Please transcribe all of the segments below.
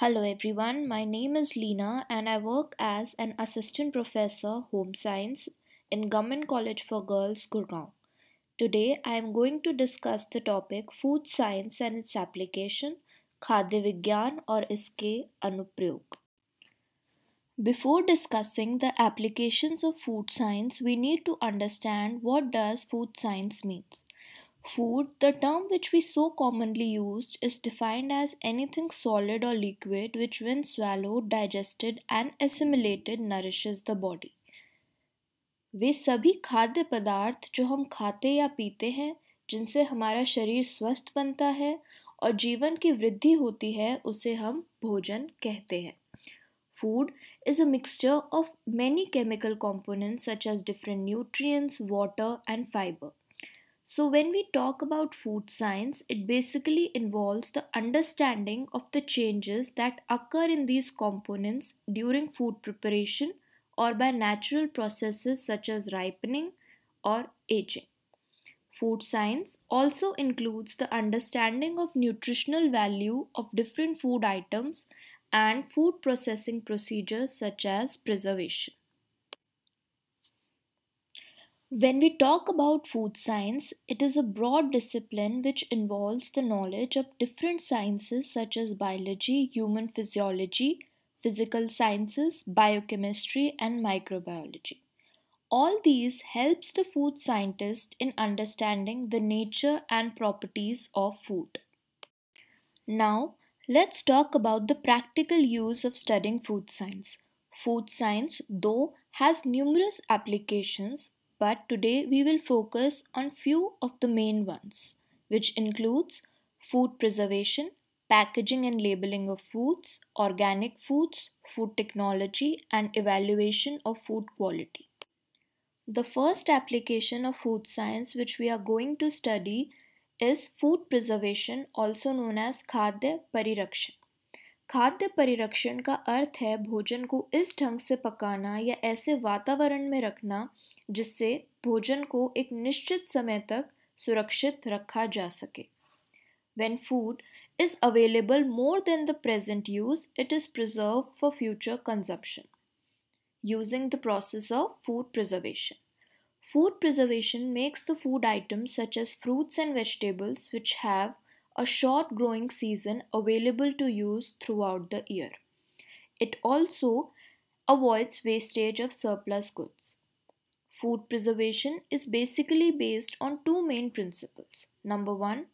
Hello everyone, my name is Lena and I work as an assistant professor home science in Government College for Girls Gurgaon. Today I am going to discuss the topic food science and its application खाद्य विज्ञान और इसके अनुप्रयोग Before discussing the applications of food science, we need to understand what does food science means. Food, the term which we so commonly used, is defined as anything solid or liquid which, when swallowed, digested, and assimilated, nourishes the body. वे सभी खाद्य पदार्थ जो हम खाते या पीते हैं जिनसे हमारा शरीर स्वस्थ बनता है और जीवन की वृद्धि होती है उसे हम भोजन कहते हैं food is a mixture of many chemical components such as different nutrients, water and fibre So, when we talk about food science, it basically involves the understanding of the changes that occur in these components during food preparation or by natural processes such as ripening or aging. Food science also includes the understanding of nutritional value of different food items and food processing procedures such as preservation. When we talk about food science, it is a broad discipline which involves the knowledge of different sciences such as biology, human physiology, physical sciences, biochemistry and microbiology. All these helps the food scientist in understanding the nature and properties of food. Now, let's talk about the practical use of studying food science. Food science, though, has numerous applications but today we will focus on few of the main ones, which includes food preservation, packaging and labeling of foods, organic foods, food technology, and evaluation of food quality. The first application of food science which we are going to study is food preservation also known as khadya parirakshana. खाद्य परिरक्षण का अर्थ है भोजन को इस ढंग से पकाना या ऐसे वातावरण में रखना जिससे भोजन को एक निश्चित समय तक सुरक्षित रखा जा सके when food is available more than the present use it is preserve for future consumption using the process of food preservation food preservation makes the food items such as fruits and vegetables which have a short growing season available to use throughout the year. It also avoids wastage of surplus goods. Food preservation is basically based on two main principles. Number one,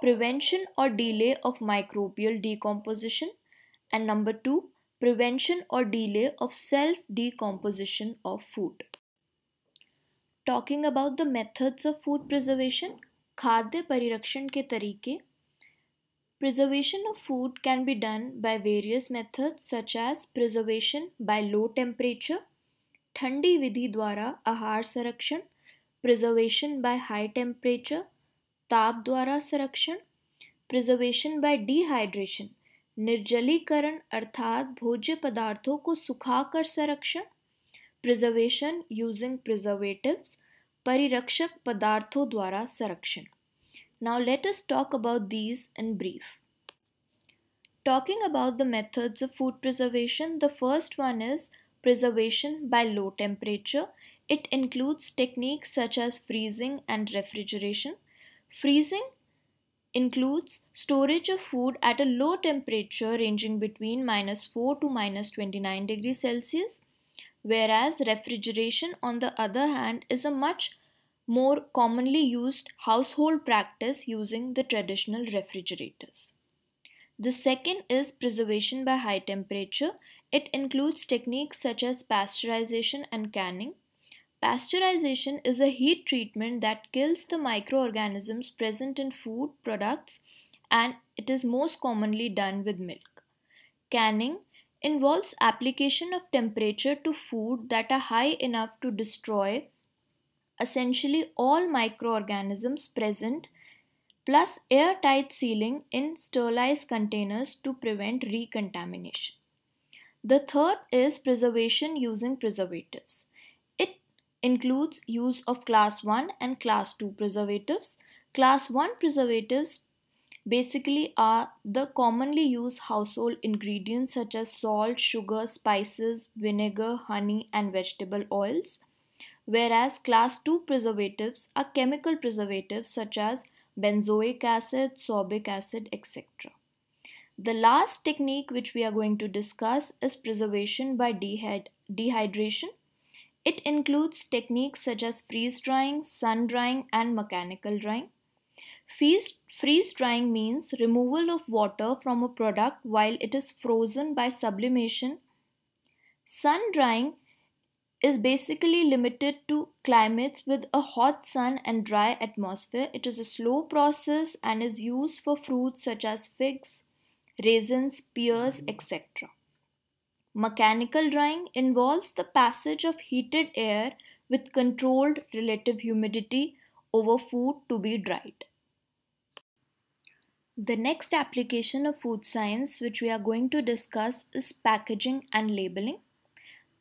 prevention or delay of microbial decomposition, and number two, prevention or delay of self decomposition of food. Talking about the methods of food preservation, खाद्य परिरक्षण के तरीके Preservation of food can be done by various methods such as preservation by low temperature, ठंडी विधि द्वारा आहार संरक्षण preservation by high temperature ताप द्वारा संरक्षण प्रिजर्वेशन बाय डिहाइड्रेशन निर्जलीकरण अर्थात भोज्य पदार्थों को सुखाकर संरक्षण प्रिजर्वेशन यूजिंग प्रिजर्वेटिव्स परिरक्षक पदार्थों द्वारा संरक्षण Now let us talk about these in brief. Talking about the methods of food preservation, the first one is preservation by low temperature. It includes techniques such as freezing and refrigeration. Freezing includes storage of food at a low temperature ranging between minus 4 to minus 29 degrees Celsius, whereas refrigeration, on the other hand, is a much more commonly used household practice using the traditional refrigerators. The second is preservation by high temperature. It includes techniques such as pasteurization and canning. Pasteurization is a heat treatment that kills the microorganisms present in food products and it is most commonly done with milk. Canning involves application of temperature to food that are high enough to destroy essentially all microorganisms present plus airtight sealing in sterilized containers to prevent recontamination. The third is preservation using preservatives. It includes use of class 1 and class 2 preservatives. Class 1 preservatives basically are the commonly used household ingredients such as salt, sugar, spices, vinegar, honey and vegetable oils whereas class 2 preservatives are chemical preservatives such as benzoic acid, sorbic acid, etc. The last technique which we are going to discuss is preservation by dehydration. It includes techniques such as freeze drying, sun drying and mechanical drying. freeze drying means removal of water from a product while it is frozen by sublimation. Sun drying is basically limited to climates with a hot sun and dry atmosphere. It is a slow process and is used for fruits such as figs, raisins, pears, etc. Mechanical drying involves the passage of heated air with controlled relative humidity over food to be dried. The next application of food science which we are going to discuss is packaging and labeling.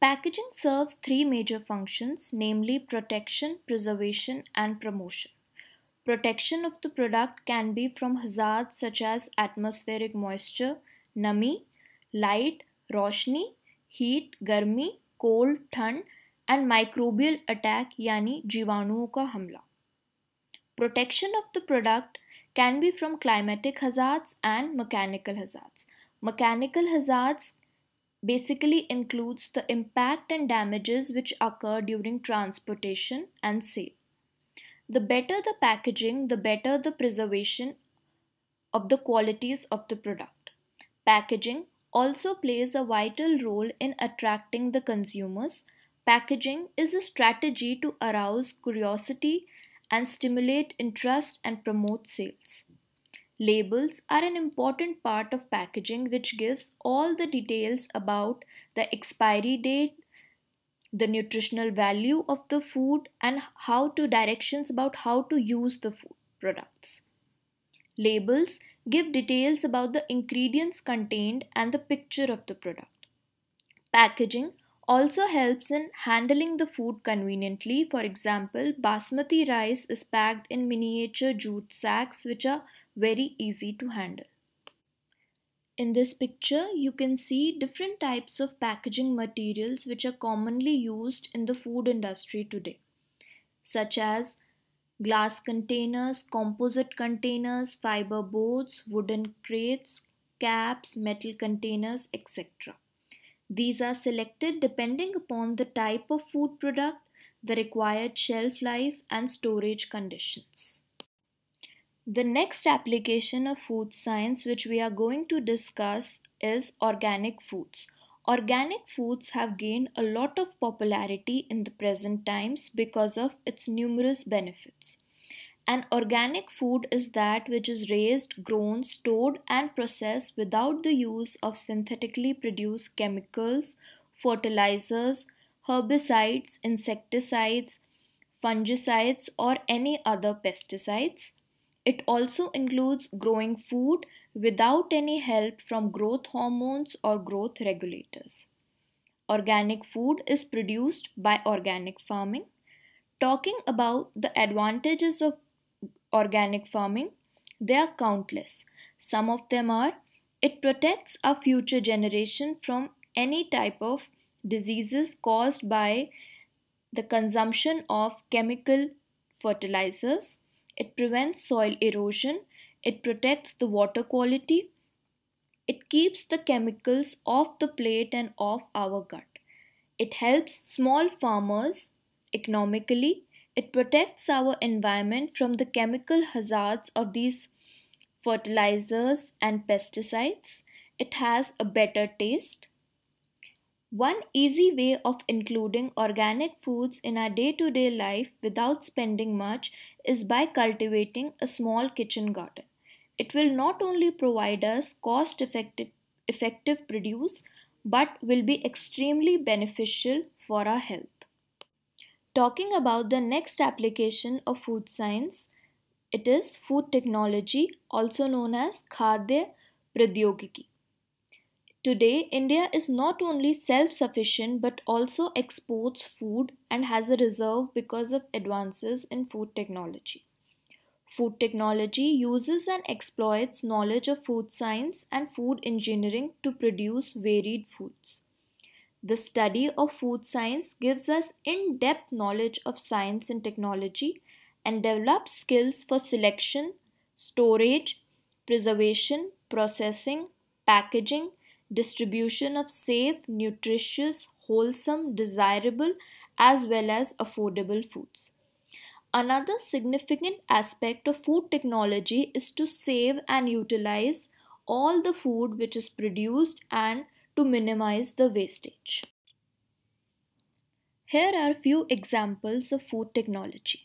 Packaging serves three major functions, namely protection, preservation, and promotion. Protection of the product can be from hazards such as atmospheric moisture, nami, light, roshni, heat, garmi, cold, thund, and microbial attack yani jivanuon ka hamla. Protection of the product can be from climatic hazards and mechanical hazards. Mechanical hazards basically includes the impact and damages which occur during transportation and sale. The better the packaging, the better the preservation of the qualities of the product. Packaging also plays a vital role in attracting the consumers. Packaging is a strategy to arouse curiosity and stimulate interest and promote sales. Labels are an important part of packaging which gives all the details about the expiry date, the nutritional value of the food and how to directions about how to use the food products. Labels give details about the ingredients contained and the picture of the product. Packaging also helps in handling the food conveniently. For example, basmati rice is packed in miniature jute sacks which are very easy to handle. In this picture, you can see different types of packaging materials which are commonly used in the food industry today, such as glass containers, composite containers, fiber boards, wooden crates, caps, metal containers, etc. These are selected depending upon the type of food product, the required shelf life and storage conditions. The next application of food science which we are going to discuss is organic foods. Organic foods have gained a lot of popularity in the present times because of its numerous benefits. An organic food is that which is raised, grown, stored, and processed without the use of synthetically produced chemicals, fertilizers, herbicides, insecticides, fungicides, or any other pesticides. It also includes growing food without any help from growth hormones or growth regulators. Organic food is produced by organic farming. Talking about the advantages of organic farming, they are countless. Some of them are it protects our future generation from any type of diseases caused by the consumption of chemical fertilizers. It prevents soil erosion. It protects the water quality. It keeps the chemicals off the plate and off our gut. It helps small farmers economically it protects our environment from the chemical hazards of these fertilizers and pesticides. It has a better taste. One easy way of including organic foods in our day to day life without spending much is by cultivating a small kitchen garden. It will not only provide us cost effective, effective produce but will be extremely beneficial for our health. Talking about the next application of food science, it is food technology, also known as Khadya Pradyogiki. Today, India is not only self sufficient but also exports food and has a reserve because of advances in food technology. Food technology uses and exploits knowledge of food science and food engineering to produce varied foods. The study of food science gives us in depth knowledge of science and technology and develops skills for selection, storage, preservation, processing, packaging, distribution of safe, nutritious, wholesome, desirable, as well as affordable foods. Another significant aspect of food technology is to save and utilize all the food which is produced and to minimize the wastage. Here are few examples of food technology.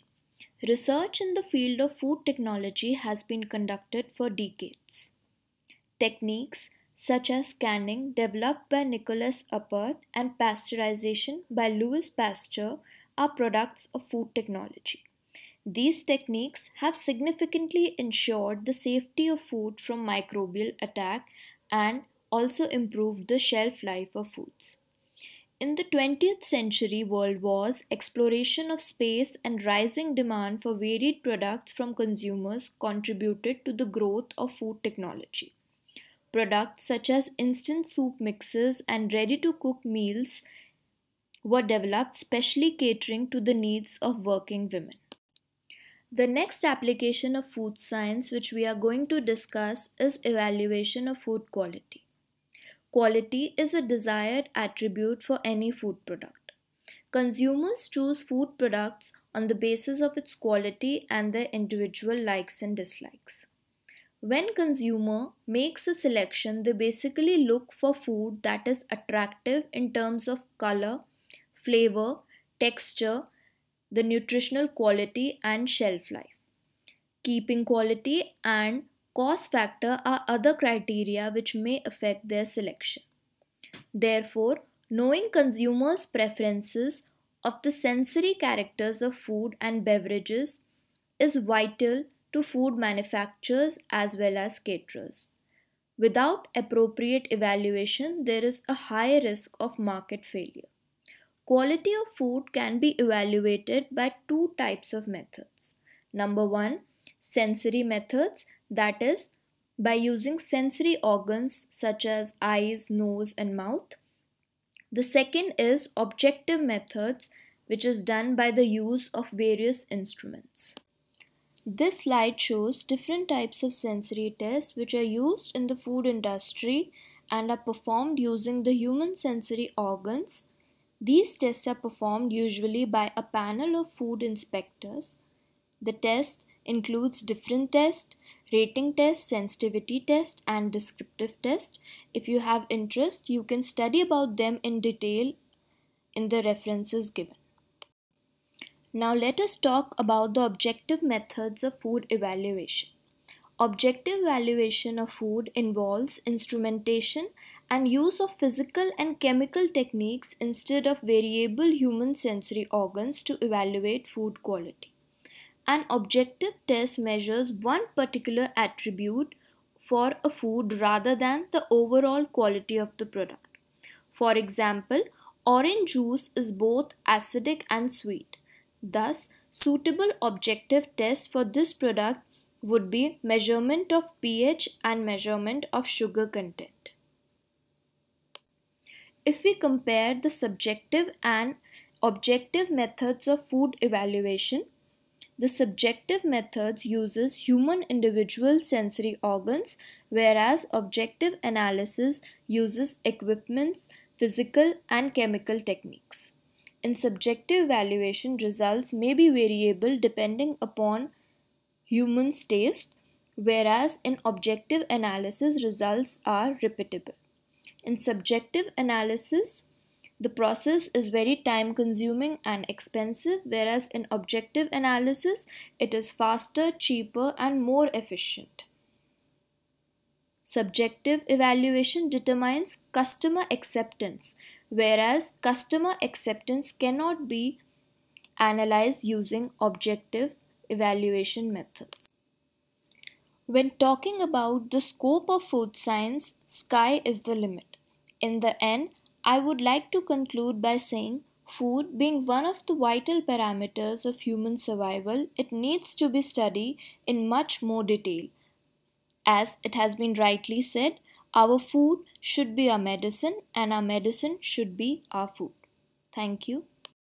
Research in the field of food technology has been conducted for decades. Techniques such as scanning developed by Nicholas Appert and pasteurization by Louis Pasteur are products of food technology. These techniques have significantly ensured the safety of food from microbial attack and also improved the shelf life of foods. In the 20th century world wars, exploration of space and rising demand for varied products from consumers contributed to the growth of food technology. Products such as instant soup mixes and ready to cook meals were developed specially catering to the needs of working women. The next application of food science which we are going to discuss is evaluation of food quality. Quality is a desired attribute for any food product. Consumers choose food products on the basis of its quality and their individual likes and dislikes. When consumer makes a selection, they basically look for food that is attractive in terms of color, flavor, texture, the nutritional quality and shelf life. Keeping quality and Cost factor are other criteria which may affect their selection. Therefore, knowing consumers' preferences of the sensory characters of food and beverages is vital to food manufacturers as well as caterers. Without appropriate evaluation, there is a high risk of market failure. Quality of food can be evaluated by two types of methods. Number one, sensory methods that is, by using sensory organs such as eyes, nose, and mouth. The second is objective methods, which is done by the use of various instruments. This slide shows different types of sensory tests which are used in the food industry and are performed using the human sensory organs. These tests are performed usually by a panel of food inspectors. The test includes different tests rating test, sensitivity test and descriptive test. If you have interest, you can study about them in detail in the references given. Now let us talk about the objective methods of food evaluation. Objective evaluation of food involves instrumentation and use of physical and chemical techniques instead of variable human sensory organs to evaluate food quality. An objective test measures one particular attribute for a food rather than the overall quality of the product. For example, orange juice is both acidic and sweet. Thus, suitable objective tests for this product would be measurement of pH and measurement of sugar content. If we compare the subjective and objective methods of food evaluation, the subjective methods uses human individual sensory organs, whereas objective analysis uses equipments, physical and chemical techniques. In subjective valuation, results may be variable depending upon human's taste, whereas in objective analysis, results are repeatable. In subjective analysis, the process is very time consuming and expensive, whereas in objective analysis, it is faster, cheaper, and more efficient. Subjective evaluation determines customer acceptance, whereas customer acceptance cannot be analyzed using objective evaluation methods. When talking about the scope of food science, sky is the limit. In the end, I would like to conclude by saying food being one of the vital parameters of human survival, it needs to be studied in much more detail. As it has been rightly said, our food should be our medicine and our medicine should be our food. Thank you.